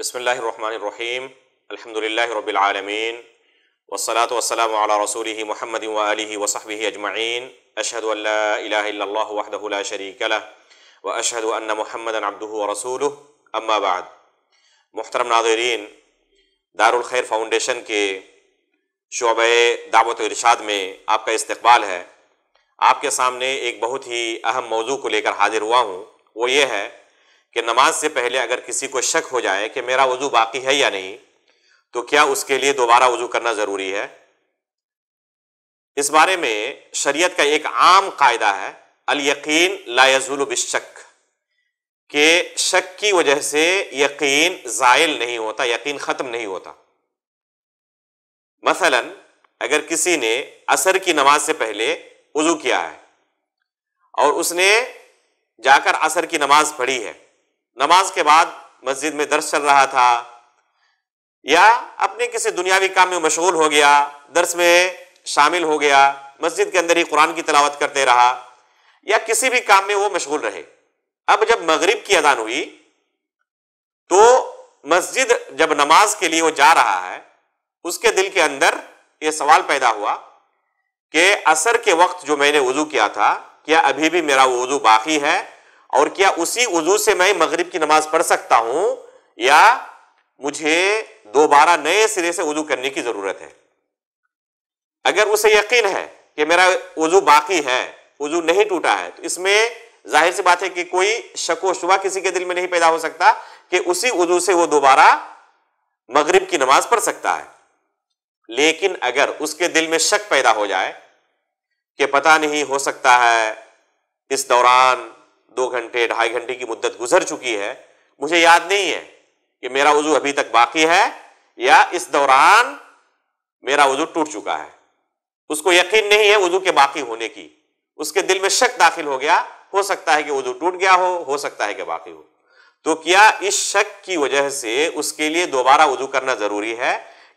बसमीम अलहमदिल्लाबीआलमीन वसलात वसलम रसूल महमद वाली वसहबी अजमाइन अशहद वहदल शरीक व अशहद महमदन महमद अब्दू रसूल अम्माबाद मोहतरम नाजरीन दारुलखैर फ़ाउंडेशन के शुब दावत इरशाद में आपका इस्तबाल है आपके सामने एक बहुत ही अहम मौजू को लेकर हाजिर हुआ हूँ वो ये है कि नमाज से पहले अगर किसी को शक हो जाए कि मेरा वज़ू बाकी है या नहीं तो क्या उसके लिए दोबारा वज़ू करना ज़रूरी है इस बारे में शरीयत का एक आम कायदा है अल यकीन लायजुल बिशक के शक की वजह से यकीन ज़ायल नहीं होता यकीन ख़त्म नहीं होता मसलन अगर किसी ने असर की नमाज से पहले वज़ू किया है और उसने जाकर असर की नमाज़ पढ़ी है नमाज के बाद मस्जिद में दर्श चल रहा था या अपने किसी दुनियावी काम में मशगूल हो गया दर्श में शामिल हो गया मस्जिद के अंदर ही कुरान की तलावत करते रहा या किसी भी काम में वो मशगूल रहे अब जब मगरिब की अदान हुई तो मस्जिद जब नमाज के लिए वो जा रहा है उसके दिल के अंदर ये सवाल पैदा हुआ कि असर के वक्त जो मैंने वजू किया था क्या अभी भी मेरा वजू बाकी है और क्या उसी वजू से मैं मगरिब की नमाज पढ़ सकता हूं या मुझे दोबारा नए सिरे से वजू करने की जरूरत है अगर उसे यकीन है कि मेरा वजू बाकी है वजू नहीं टूटा है तो इसमें जाहिर सी बात है कि कोई शको शुबा किसी के दिल में नहीं पैदा हो सकता कि उसी वजू से वो दोबारा मगरिब की नमाज पढ़ सकता है लेकिन अगर उसके दिल में शक पैदा हो जाए कि पता नहीं हो सकता है इस दौरान दो घंटे ढाई घंटे की मुद्दत गुजर चुकी है मुझे याद नहीं है कि मेरा वजू अभी तक बाकी है या इस दौरान मेरा वजू टूट चुका है उसको यकीन नहीं है वजू के बाकी होने की उसके दिल में शक दाखिल हो गया हो सकता है कि वजू टूट गया हो हो सकता है कि बाकी हो तो क्या इस शक की वजह से उसके लिए दोबारा वजू करना जरूरी है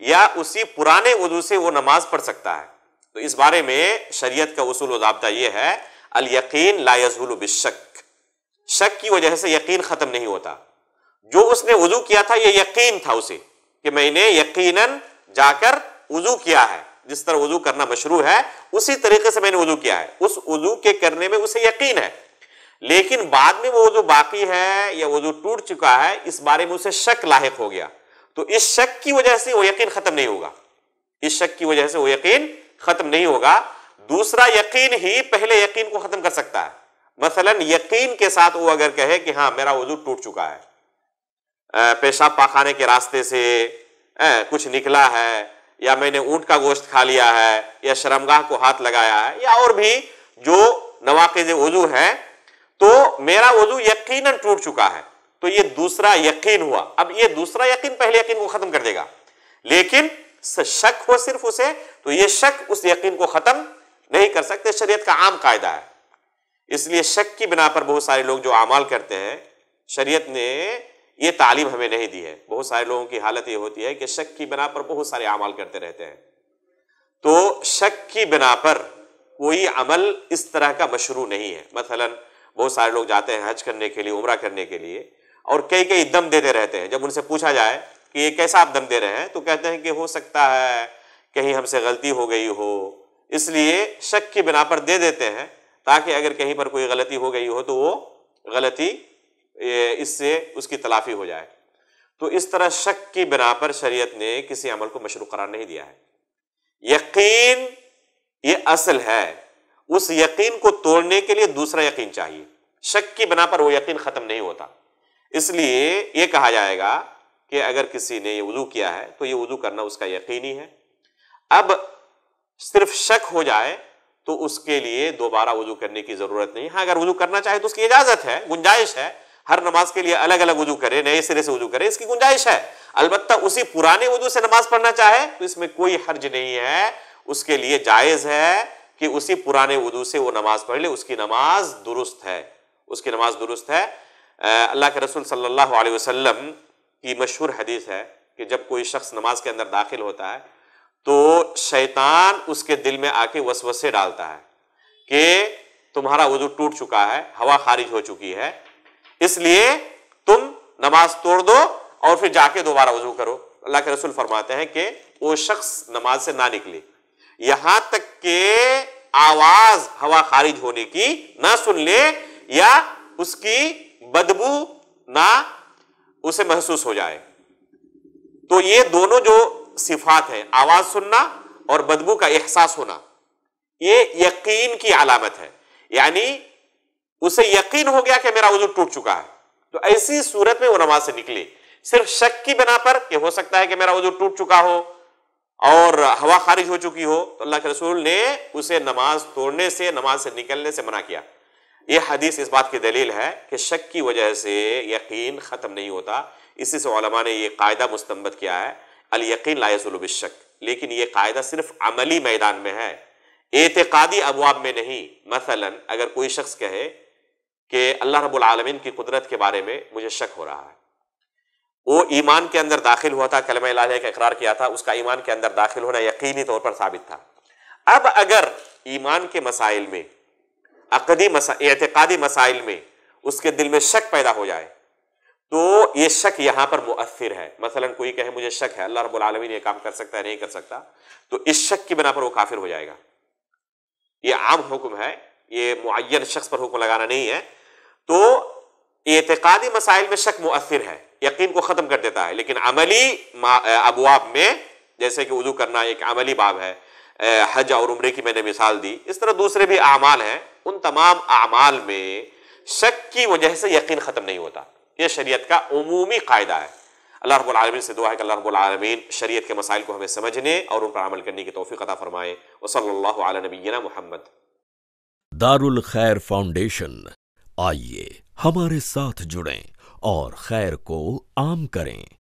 या उसी पुराने वजू से वो नमाज पढ़ सकता है तो इस बारे में शरीयत का उसूल वाबता यह है अल यकीन लाजूल बिशक शक की वजह से यकीन ख़त्म नहीं होता जो उसने वजू किया था ये यकीन था उसे कि मैंने यकीनन जाकर वजू किया है जिस तरह वजू करना मशरू है उसी तरीके से मैंने वजू किया है उस वजू के करने में उसे यकीन है लेकिन बाद में वो वजू बाकी है या वजू टूट चुका है इस बारे में उसे शक लाक हो गया तो इस शक की वजह से वो यकीन ख़त्म नहीं होगा इस शक की वजह से वो यकीन ख़त्म नहीं होगा दूसरा यकीन ही पहले यकीन को ख़त्म कर सकता है मसलन यकीन के साथ वो अगर कहे कि हाँ मेरा वजू टूट चुका है पेशाब पाखाने के रास्ते से आ, कुछ निकला है या मैंने ऊंट का गोश्त खा लिया है या शर्मगाह को हाथ लगाया है या और भी जो नवाकज वजू है तो मेरा वजू यकीन टूट चुका है तो ये दूसरा यकीन हुआ अब ये दूसरा यकीन पहले यकीन को खत्म कर देगा लेकिन शक हो सिर्फ उसे तो ये शक उस यकीन को खत्म नहीं कर सकते शरीयत का आम कायदा है इसलिए शक की बिना पर बहुत सारे लोग जो अमाल करते हैं शरीयत ने ये तालीम हमें नहीं दी है बहुत सारे लोगों की हालत ये होती है कि शक की बिना पर बहुत सारे अमाल करते रहते हैं तो शक की बिना पर कोई अमल इस तरह का मशरू नहीं है मसलन बहुत सारे लोग जाते हैं हज करने के लिए उम्र करने के लिए और कई कई दम देते रहते हैं जब उनसे पूछा जाए कि ये कैसा आप दम दे रहे हैं तो कहते हैं कि हो सकता है कहीं हमसे गलती हो गई हो इसलिए शक की बिना पर दे देते हैं ताकि अगर कहीं पर कोई गलती हो गई हो तो वो गलती इससे उसकी तलाफी हो जाए तो इस तरह शक की बिना पर शरीयत ने किसी अमल को मशरू करार नहीं दिया है यकीन ये असल है उस यकीन को तोड़ने के लिए दूसरा यकीन चाहिए शक की बिना पर वो यकीन ख़त्म नहीं होता इसलिए ये कहा जाएगा कि अगर किसी ने ये वज़ू किया है तो ये वज़ू करना उसका यकीन ही है अब सिर्फ शक हो जाए तो उसके लिए दोबारा वजू करने की जरूरत नहीं है हाँ, अगर वजू करना चाहे तो उसकी इजाजत है गुंजाइश है हर नमाज के लिए अलग अलग वजू करे नए सिरे से वजू करे इसकी गुंजाइश है अलबत् उसी पुराने वजू से नमाज पढ़ना चाहे तो इसमें कोई हर्ज नहीं है उसके लिए जायज है कि उसी पुराने वजू से वो नमाज पढ़ ले उसकी नमाज दुरुस्त है उसकी नमाज दुरुस्त है अल्लाह के रसूल सल्लल्लाहु अलैहि वसल्लम की मशहूर हदीस है कि जब कोई शख्स नमाज के अंदर दाखिल होता है तो शैतान उसके दिल में आके वसवसे डालता है कि तुम्हारा वजू टूट चुका है हवा खारिज हो चुकी है इसलिए तुम नमाज तोड़ दो और फिर जाके दोबारा वजू करो अल्लाह के रसूल फरमाते हैं कि वो शख्स नमाज से ना निकले यहां तक के आवाज हवा खारिज होने की ना सुन ले या उसकी बदबू ना उसे महसूस हो जाए तो ये दोनों जो सिफात है आवाज सुनना और बदबू का एहसास होना ये यकीन की अलामत है यानी उसे यकीन हो गया कि मेरा वजू टूट चुका है तो ऐसी सूरत में वो नमाज से निकले सिर्फ शक की बिना पर कि हो सकता है कि मेरा वजू टूट चुका हो और हवा खारिज हो चुकी हो तो अल्लाह के रसूल ने उसे नमाज तोड़ने से नमाज से निकलने से मना किया यह हदीस इस बात की दलील है कि शक की वजह से यकीन ख़त्म नहीं होता इसी से ने यह कायदा मुस्तमद किया है अल यकीन लेकिन ये कायदा सिर्फ अमली मैदान में है एतकादी अबवाब में नहीं मसलन अगर कोई शख्स कहे कि अल्लाह रब्बुल आलमीन की कुदरत के बारे में मुझे शक हो रहा है वो ईमान के अंदर दाखिल हुआ था कलम का इकरार किया था उसका ईमान के अंदर दाखिल होना यकीनी तौर पर साबित था अब अगर ईमान के मसाइल में अकदी मसा एतकादी मसाइल में उसके दिल में शक पैदा हो जाए तो ये शक यहाँ पर मुअसर है मसलन कोई कहे मुझे शक है अल्लाह रब्बुल आलमीन ये काम कर सकता है नहीं कर सकता तो इस शक की बिना पर वो काफिर हो जाएगा ये आम हुक्म है ये मुन शख्स पर हुक्म लगाना नहीं है तो एतकादी मसाइल में शक मुअसर है यकीन को ख़त्म कर देता है लेकिन अमली अबवाब में जैसे कि उदू करना एक अमली बाब है हज और उम्र की मैंने मिसाल दी इस तरह दूसरे भी अमाल हैं उन तमाम अमाल में शक की वजह से यकीन ख़त्म नहीं होता ये शरीयत का अमूमी कायदा है अल्लाह आलमीन से दुआ है कि अल्लाह आलमीन शरीयत के मसाइल को हमें समझने और उन पर अमल करने की तोफ़ी अता फ़रमाएँ अला नबीना मोहम्मद दारुल खैर फाउंडेशन आइए हमारे साथ जुड़ें और खैर को आम करें